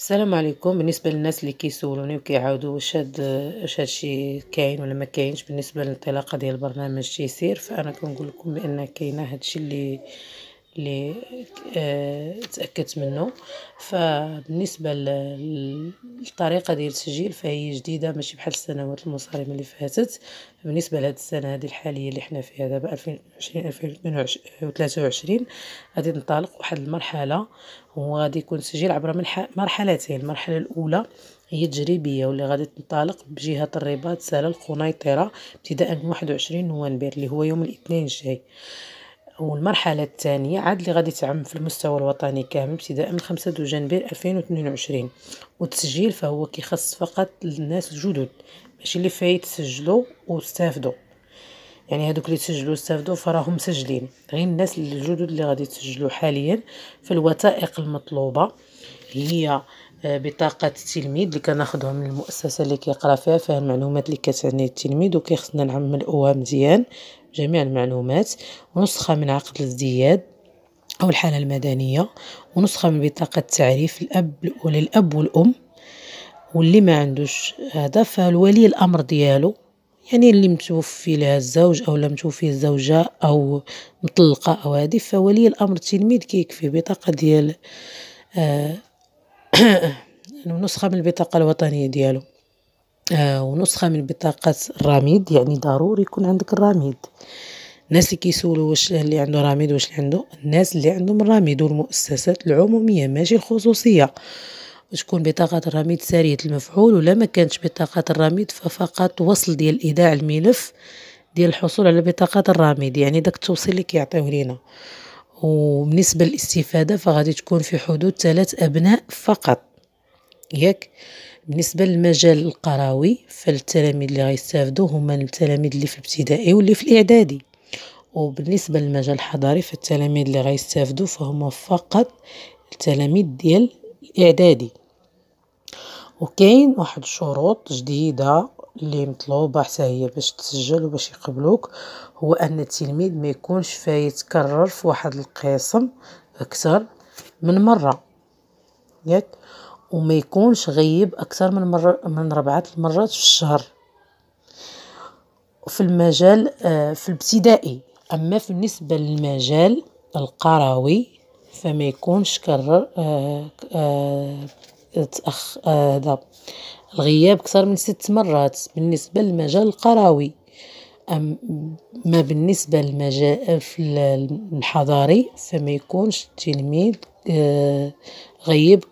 السلام عليكم بالنسبه للناس اللي كيسولوني وكيعاودوا واش هاد واش هادشي كاين ولا ما كاينش بالنسبه للانطلاقه ديال البرنامج تيسير فانا كنقول لكم بان كاينه هادشي اللي اللي آه، تاكدت منه فبالنسبه للطريقه ديال التسجيل فهي جديده ماشي بحال السنوات المصارمه اللي فاتت بالنسبه لهاد السنه هذه الحاليه اللي حنا فيها دابا 2020 2023 غادي ننطلق واحد المرحله وغادي يكون تسجيل عبر مرحلتين المرحله الاولى هي تجريبيه واللي غادي تنطلق بجهه الرباط سالا القنيطره ابتداء من 21 نوفمبر اللي هو يوم الاثنين الجاي والمرحلة الثانية عاد اللي غادي تعم في المستوى الوطني كامل ابتداء من خمسة دو جنبير ألفين دجنبير وعشرين والتسجيل فهو كيخص فقط الناس الجدد ماشي اللي فايت سجلوا واستافدوا يعني هادوك اللي تسجلوا استافدوا فراهم مسجلين غير الناس الجدد اللي غادي تسجلو حاليا في الوثائق المطلوبه هي آه، بطاقة التلميذ اللي كناخدوها من المؤسسة اللي كيقرا فيها فيها المعلومات اللي كتعني التلميذ وكيخصنا نعملوها مزيان جميع المعلومات ونسخة من عقد الازدياد أو الحالة المدنية ونسخة من بطاقة تعريف الأب للأب والأم واللي ما عندوش هذا فالولي الأمر ديالو يعني اللي متوفي لها الزوج او لم متوفي الزوجه او مطلقه او هذه فولي الامر التلميذ كيكفي بطاقه ديال آه نسخة من البطاقة الوطنية ديالو آه ونسخة من بطاقة الرميد يعني ضروري يكون عندك الرميد الناس اللي كيسولوا واش اللي عنده رميد واش اللي عنده الناس اللي عندهم الراميد والمؤسسات العمومية ماشي الخصوصية تكون بطاقة الرميد سارية المفعول ولا ما كانتش بطاقة الرميد ففقط وصل ديال إيداع الملف ديال الحصول على بطاقة الرميد يعني داك التوصيل اللي كيعطيوه لينا وبالنسبة للاستفادة فغادي تكون في حدود ثلاث أبناء فقط ياك بالنسبة للمجال القراوي فالتلاميذ اللي غيستافدوا هما التلاميذ اللي في الابتدائي واللي في الإعدادي وبالنسبة للمجال الحضاري فالتلاميذ اللي غيستافدوا فهما فقط التلاميذ ديال الإعدادي وكاين واحد الشروط جديدة اللي مطلوبه حتى هي باش تسجل وباش يقبلوك هو ان التلميذ ما يكونش فايت كرر في واحد القسم اكثر من مره ياك وما يكونش غيب اكثر من مره من ربعه المرات في الشهر في المجال آه، في الابتدائي اما بالنسبه للمجال القروي فما يكونش كرر آه، آه، تأخ هذا الغياب أكثر من ست مرات بالنسبة للمجال القروي أما بالنسبة للمجال في الحضاري فما يكونش التلميذ آه، غيب